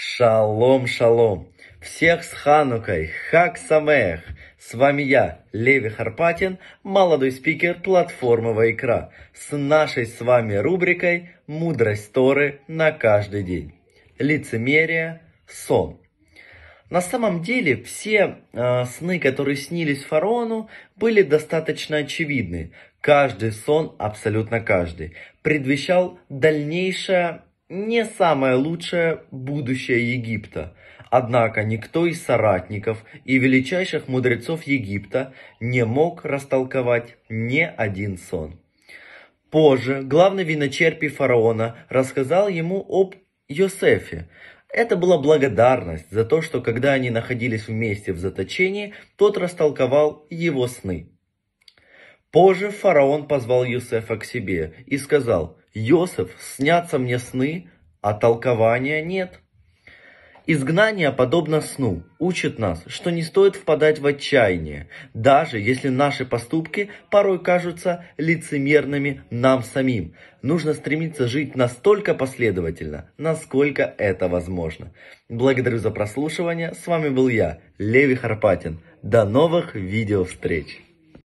Шалом, шалом! Всех с Ханукой! Хак Самех! С вами я, Леви Харпатин, молодой спикер платформы Вайкра, с нашей с вами рубрикой «Мудрость Торы на каждый день». Лицемерие, сон. На самом деле все э, сны, которые снились фараону, были достаточно очевидны. Каждый сон, абсолютно каждый, предвещал дальнейшее не самое лучшее будущее Египта. Однако никто из соратников и величайших мудрецов Египта не мог растолковать ни один сон. Позже главный виночерпий фараона рассказал ему об Йосефе. Это была благодарность за то, что когда они находились вместе в заточении, тот растолковал его сны. Позже фараон позвал Юсефа к себе и сказал, «Йосеф, снятся мне сны, а толкования нет». Изгнание подобно сну, учит нас, что не стоит впадать в отчаяние, даже если наши поступки порой кажутся лицемерными нам самим. Нужно стремиться жить настолько последовательно, насколько это возможно. Благодарю за прослушивание, с вами был я, Леви Харпатин. До новых видео встреч!